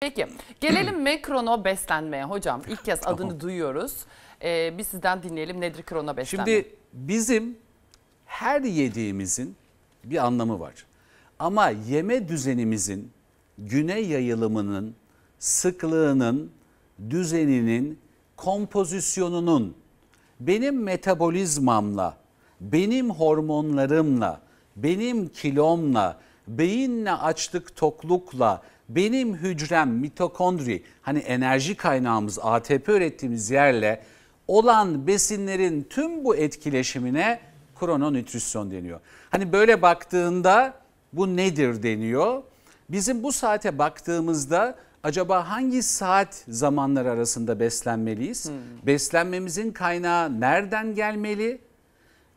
Peki gelelim mi beslenmeye hocam? İlk kez tamam. adını duyuyoruz. Ee, biz sizden dinleyelim nedir krono beslenme? Şimdi bizim her yediğimizin bir anlamı var. Ama yeme düzenimizin, güne yayılımının, sıklığının, düzeninin, kompozisyonunun benim metabolizmamla, benim hormonlarımla, benim kilomla, beyinle açlık toklukla benim hücrem mitokondri hani enerji kaynağımız ATP ürettiğimiz yerle olan besinlerin tüm bu etkileşimine krononütrisyon deniyor. Hani böyle baktığında bu nedir deniyor. Bizim bu saate baktığımızda acaba hangi saat zamanları arasında beslenmeliyiz? Hmm. Beslenmemizin kaynağı nereden gelmeli?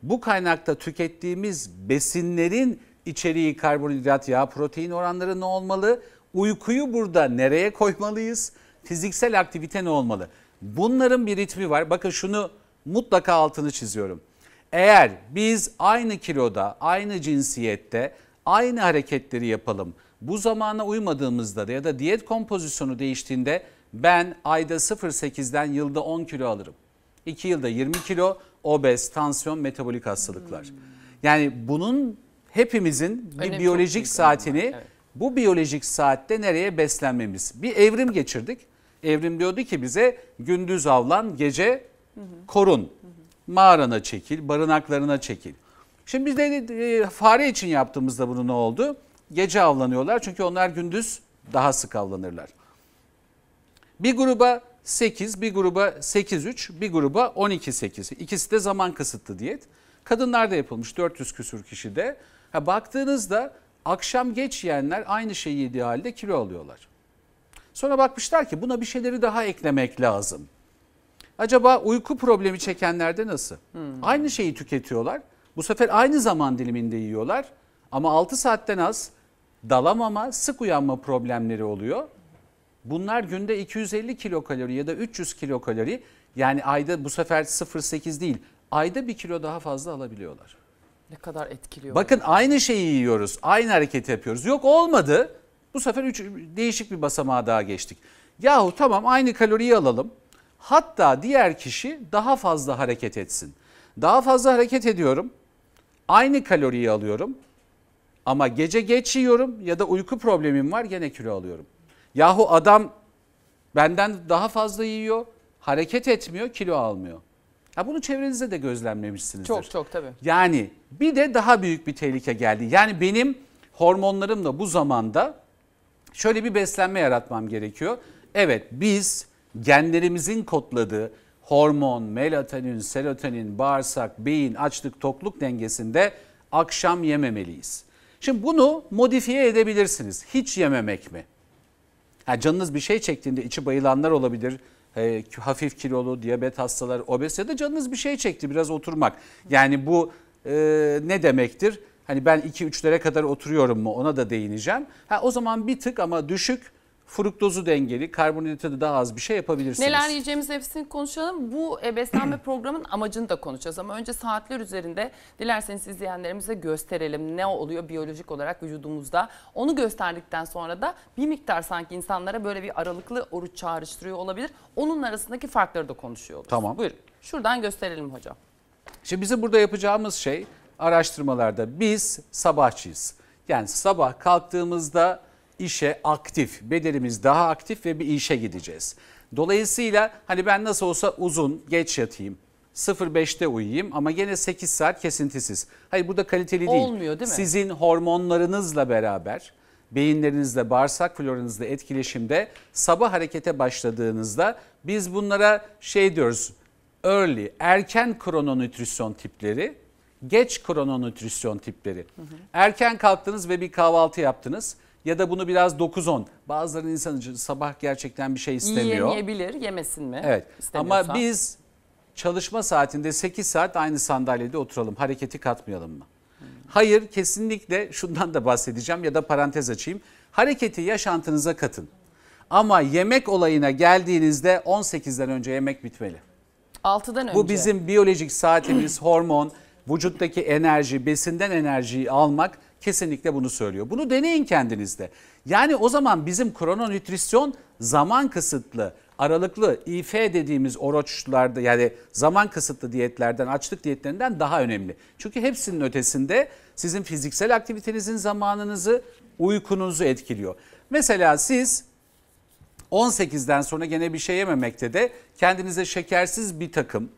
Bu kaynakta tükettiğimiz besinlerin içeriği, karbonhidrat, yağ, protein oranları ne olmalı? Uykuyu burada nereye koymalıyız? Fiziksel aktivite ne olmalı? Bunların bir ritmi var. Bakın şunu mutlaka altını çiziyorum. Eğer biz aynı kiloda, aynı cinsiyette aynı hareketleri yapalım. Bu zamana uymadığımızda da ya da diyet kompozisyonu değiştiğinde ben ayda 0.8'den yılda 10 kilo alırım. 2 yılda 20 kilo obez, tansiyon, metabolik hastalıklar. Hmm. Yani bunun hepimizin bir Önemli biyolojik saatini evet. bu biyolojik saatte nereye beslenmemiz. Bir evrim geçirdik. Evrim diyordu ki bize gündüz avlan, gece korun. Mağarana çekil, barınaklarına çekil. Şimdi biz de e, fare için yaptığımızda bunu ne oldu? Gece avlanıyorlar çünkü onlar gündüz daha sık avlanırlar. Bir gruba 8, bir gruba 8-3, bir gruba 12-8. İkisi de zaman kısıtlı diyet. Kadınlarda yapılmış 400 küsür kişi de. Ha, baktığınızda akşam geç yiyenler aynı şeyi yediği halde kilo alıyorlar. Sonra bakmışlar ki buna bir şeyleri daha eklemek lazım. Acaba uyku problemi çekenlerde nasıl? Hmm. Aynı şeyi tüketiyorlar. Bu sefer aynı zaman diliminde yiyorlar. Ama 6 saatten az dalamama, sık uyanma problemleri oluyor. Bunlar günde 250 kilokalori ya da 300 kilokalori yani ayda bu sefer 0.8 değil ayda bir kilo daha fazla alabiliyorlar. Ne kadar etkiliyor. Bakın aynı şeyi yiyoruz, aynı hareketi yapıyoruz. Yok olmadı. Bu sefer üç, değişik bir basamağa daha geçtik. Yahu tamam aynı kaloriyi alalım. Hatta diğer kişi daha fazla hareket etsin. Daha fazla hareket ediyorum. Aynı kaloriyi alıyorum. Ama gece geç yiyorum ya da uyku problemim var gene kilo alıyorum. Yahu adam benden daha fazla yiyor, hareket etmiyor, kilo almıyor. Ya bunu çevrenizde de gözlemlemişsinizdir. Çok çok tabii. Yani bir de daha büyük bir tehlike geldi. Yani benim hormonlarım da bu zamanda şöyle bir beslenme yaratmam gerekiyor. Evet biz genlerimizin kodladığı hormon, melatonin, serotonin, bağırsak, beyin, açlık, tokluk dengesinde akşam yememeliyiz. Şimdi bunu modifiye edebilirsiniz. Hiç yememek mi? Ha, canınız bir şey çektiğinde içi bayılanlar olabilir e, hafif kilolu, diyabet hastaları, obez ya da canınız bir şey çekti biraz oturmak. Yani bu e, ne demektir? Hani ben 2-3'lere kadar oturuyorum mu ona da değineceğim. Ha, o zaman bir tık ama düşük fruktozu dengeli, karbonhidratı daha az bir şey yapabilirsiniz. Neler yiyeceğimiz hepsini konuşalım. Bu beslenme programının amacını da konuşacağız ama önce saatler üzerinde dilerseniz izleyenlerimize gösterelim ne oluyor biyolojik olarak vücudumuzda. Onu gösterdikten sonra da bir miktar sanki insanlara böyle bir aralıklı oruç çağrıştırıyor olabilir. Onun arasındaki farkları da konuşuyoruz. Tamam. Buyurun. Şuradan gösterelim hocam. Şimdi bizim burada yapacağımız şey araştırmalarda biz sabahçıyız. Yani sabah kalktığımızda işe aktif, bedenimiz daha aktif ve bir işe gideceğiz. Dolayısıyla hani ben nasıl olsa uzun, geç yatayım, 05'te uyuyayım ama gene 8 saat kesintisiz. Hayır da kaliteli değil. Olmuyor değil mi? Sizin hormonlarınızla beraber beyinlerinizle, bağırsak floranızla etkileşimde sabah harekete başladığınızda biz bunlara şey diyoruz early, erken krononutrisyon tipleri, geç krononutrisyon tipleri. Hı hı. Erken kalktınız ve bir kahvaltı yaptınız ya da bunu biraz 9-10. Bazıları insan için sabah gerçekten bir şey istemiyor. Yiyemeyebilir, yemesin mi? Evet ama biz çalışma saatinde 8 saat aynı sandalyede oturalım, hareketi katmayalım mı? Hayır kesinlikle şundan da bahsedeceğim ya da parantez açayım. Hareketi yaşantınıza katın. Ama yemek olayına geldiğinizde 18'den önce yemek bitmeli. 6'dan önce. Bu bizim biyolojik saatimiz, hormon, vücuttaki enerji, besinden enerjiyi almak kesinlikle bunu söylüyor. Bunu deneyin kendinizde. Yani o zaman bizim krononütrisyon zaman kısıtlı, aralıklı if dediğimiz oruçlarda yani zaman kısıtlı diyetlerden, açlık diyetlerinden daha önemli. Çünkü hepsinin ötesinde sizin fiziksel aktivitenizin zamanınızı, uykunuzu etkiliyor. Mesela siz 18'den sonra gene bir şey yememekte de kendinize şekersiz bir takım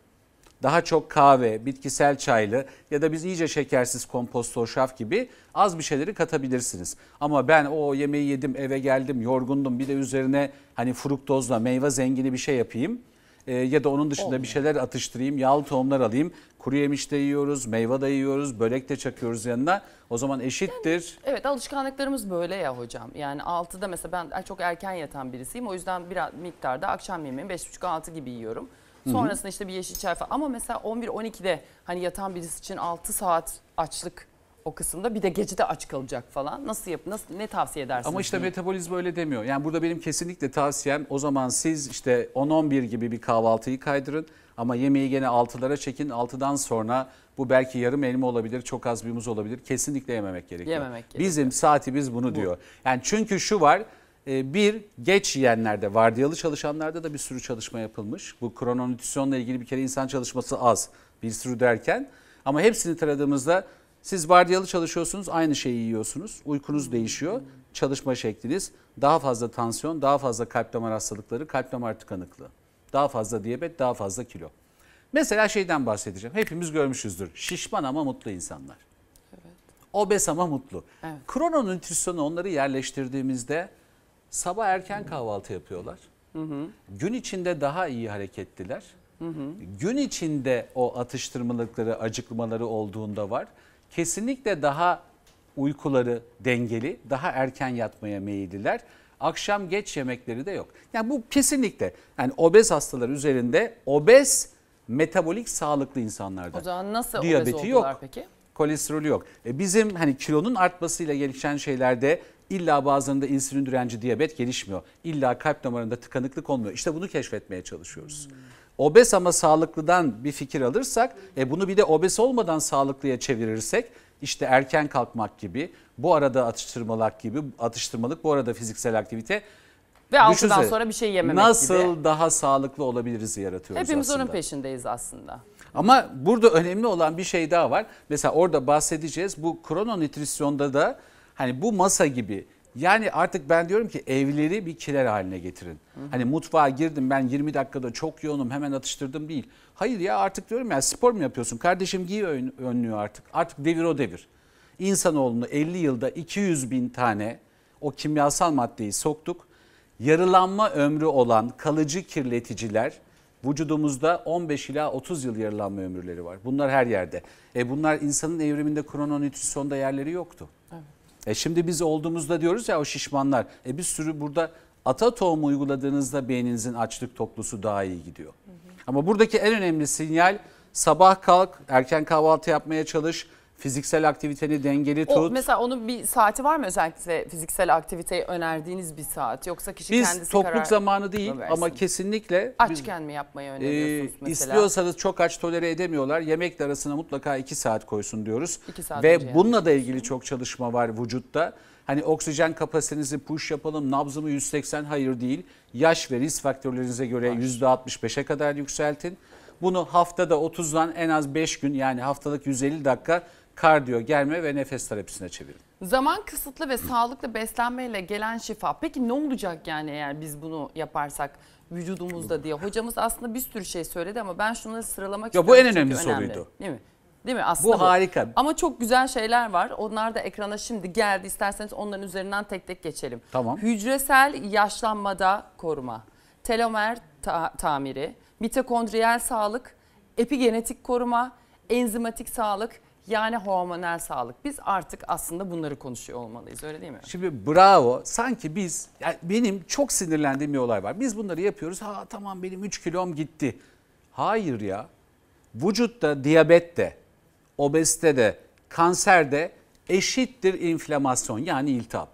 daha çok kahve, bitkisel çaylı ya da biz iyice şekersiz komposto hoşaf gibi az bir şeyleri katabilirsiniz. Ama ben o yemeği yedim eve geldim yorgundum bir de üzerine hani fruktozla meyve zengini bir şey yapayım e, ya da onun dışında Olmuyor. bir şeyler atıştırayım, yağlı tohumlar alayım. Kuru yemiş de yiyoruz, meyve de yiyoruz, börek de çakıyoruz yanına. O zaman eşittir. Yani, evet alışkanlıklarımız böyle ya hocam. Yani 6'da mesela ben çok erken yatan birisiyim. O yüzden biraz miktarda akşam yemeğimi 5.30-6 gibi yiyorum. Sonrasında işte bir yeşil çay falan. Ama mesela 11-12'de hani yatan birisi için 6 saat açlık o kısımda bir de gece de aç kalacak falan. Nasıl yap nasıl ne tavsiye edersiniz? Ama işte diye? metabolizma öyle demiyor. Yani burada benim kesinlikle tavsiyem o zaman siz işte 10-11 gibi bir kahvaltıyı kaydırın ama yemeği gene 6'lara çekin. 6'dan sonra bu belki yarım elma olabilir, çok az bir muz olabilir. Kesinlikle yememek gerekiyor. Yememek gerekiyor. Bizim saatimiz bunu bu. diyor. Yani çünkü şu var ee, bir, geç yiyenlerde, vardiyalı çalışanlarda da bir sürü çalışma yapılmış. Bu krononutrisyonla ilgili bir kere insan çalışması az, bir sürü derken. Ama hepsini taradığımızda siz vardiyalı çalışıyorsunuz, aynı şeyi yiyorsunuz. Uykunuz değişiyor, çalışma şekliniz. Daha fazla tansiyon, daha fazla kalp damar hastalıkları, kalp damar tıkanıklığı. Daha fazla diyabet, daha fazla kilo. Mesela şeyden bahsedeceğim. Hepimiz görmüşüzdür. Şişman ama mutlu insanlar. Evet. Obez ama mutlu. Evet. Krononutrisyonu onları yerleştirdiğimizde Sabah erken kahvaltı yapıyorlar. Hı hı. Gün içinde daha iyi harekettiler. Hı hı. Gün içinde o atıştırmalıkları, acıkmaları olduğunda var. Kesinlikle daha uykuları dengeli, daha erken yatmaya meyilliler. Akşam geç yemekleri de yok. Yani bu kesinlikle yani obez hastalar üzerinde obez metabolik sağlıklı insanlarda. O zaman nasıl Diyabeti obez oldular yok. peki? Kolesterolü yok. E bizim hani kilonun artmasıyla gelişen şeylerde İlla bazılarında insülin direnci diyabet gelişmiyor. İlla kalp damarında tıkanıklık olmuyor. İşte bunu keşfetmeye çalışıyoruz. Hmm. Obez ama sağlıklıdan bir fikir alırsak, e bunu bir de obez olmadan sağlıklıya çevirirsek işte erken kalkmak gibi, bu arada atıştırmalık gibi, atıştırmalık bu arada fiziksel aktivite ve Düşünsene, sonra bir şey yememek nasıl gibi. Nasıl daha sağlıklı olabiliriz yaratıyoruz Hepimiz aslında. onun peşindeyiz aslında. Ama burada önemli olan bir şey daha var. Mesela orada bahsedeceğiz. Bu krononutrisyonda da Hani bu masa gibi yani artık ben diyorum ki evleri bir kiler haline getirin. Hı hı. Hani mutfağa girdim ben 20 dakikada çok yoğunum hemen atıştırdım değil. Hayır ya artık diyorum ya spor mu yapıyorsun? Kardeşim giy önlüyor artık. Artık devir o devir. İnsanoğlunu 50 yılda 200 bin tane o kimyasal maddeyi soktuk. Yarılanma ömrü olan kalıcı kirleticiler vücudumuzda 15 ila 30 yıl yarılanma ömürleri var. Bunlar her yerde. E bunlar insanın evriminde sonda yerleri yoktu. Evet. E şimdi biz olduğumuzda diyoruz ya o şişmanlar. E bir sürü burada ata tohumu uyguladığınızda beyninizin açlık toplusu daha iyi gidiyor. Hı hı. Ama buradaki en önemli sinyal sabah kalk, erken kahvaltı yapmaya çalış, Fiziksel aktiviteni dengeli tut. O, mesela onun bir saati var mı özellikle fiziksel aktiviteyi önerdiğiniz bir saat? Yoksa kişi biz kendisi karar Biz topluk zamanı değil versin. ama kesinlikle. Açken biz, mi yapmayı e, öneriyorsunuz e, mesela? İstiyorsanız çok aç tolere edemiyorlar. Yemekle arasına mutlaka 2 saat koysun diyoruz. İki saat Ve bununla da ilgili çok çalışma var vücutta. Hani oksijen kapasitenizi push yapalım, nabzımı 180 hayır değil. Yaş ve risk faktörlerinize göre %65'e kadar yükseltin. Bunu haftada 30'dan en az 5 gün yani haftalık 150 dakika kardiyo, gelme ve nefes terapisine çevirin. Zaman kısıtlı ve sağlıklı beslenmeyle gelen şifa. Peki ne olacak yani eğer biz bunu yaparsak vücudumuzda diye. Hocamız aslında bir sürü şey söyledi ama ben şunları sıralamak ya, istiyorum. Bu en önemli soruydu. Değil mi? Değil mi? Aslında bu, bu harika. Ama çok güzel şeyler var. Onlar da ekrana şimdi geldi. İsterseniz onların üzerinden tek tek geçelim. Tamam. Hücresel yaşlanmada koruma, telomer ta tamiri, mitokondriyel sağlık, epigenetik koruma, enzimatik sağlık, yani hormonal sağlık. Biz artık aslında bunları konuşuyor olmalıyız öyle değil mi? Şimdi bravo. Sanki biz yani benim çok sinirlendiğim bir olay var. Biz bunları yapıyoruz. Ha tamam benim 3 kilom gitti. Hayır ya. Vücutta diyabet de, obezite de, kanser de eşittir inflamasyon yani iltihap.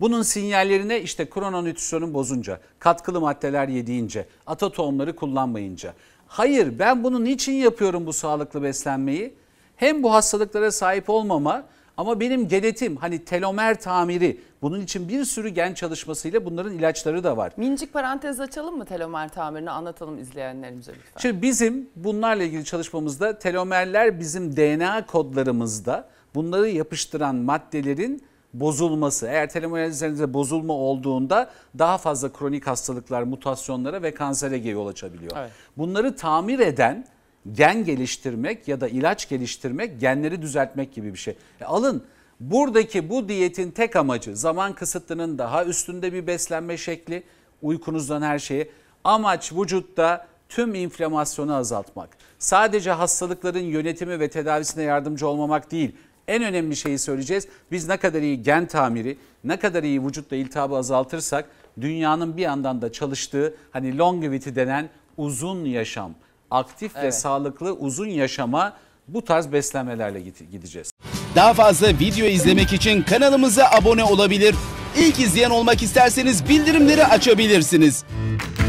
Bunun sinyallerine işte krononütrisyonun bozunca, katkılı maddeler yediğince, ata tohumları kullanmayınca. Hayır ben bunu niçin yapıyorum bu sağlıklı beslenmeyi? Hem bu hastalıklara sahip olmama ama benim genetim hani telomer tamiri bunun için bir sürü gen çalışmasıyla bunların ilaçları da var. Minicik parantez açalım mı telomer tamirini anlatalım izleyenlerimize lütfen. Şimdi bizim bunlarla ilgili çalışmamızda telomerler bizim DNA kodlarımızda bunları yapıştıran maddelerin bozulması. Eğer telomer üzerinde bozulma olduğunda daha fazla kronik hastalıklar, mutasyonlara ve kansere yol açabiliyor. Evet. Bunları tamir eden gen geliştirmek ya da ilaç geliştirmek genleri düzeltmek gibi bir şey. E alın buradaki bu diyetin tek amacı zaman kısıtlının daha üstünde bir beslenme şekli uykunuzdan her şeyi amaç vücutta tüm inflamasyonu azaltmak. Sadece hastalıkların yönetimi ve tedavisine yardımcı olmamak değil. En önemli şeyi söyleyeceğiz. Biz ne kadar iyi gen tamiri, ne kadar iyi vücutta iltihabı azaltırsak dünyanın bir yandan da çalıştığı hani longevity denen uzun yaşam aktif evet. ve sağlıklı uzun yaşama bu tarz beslenmelerle gideceğiz. Daha fazla video izlemek için kanalımıza abone olabilir. İlk izleyen olmak isterseniz bildirimleri açabilirsiniz.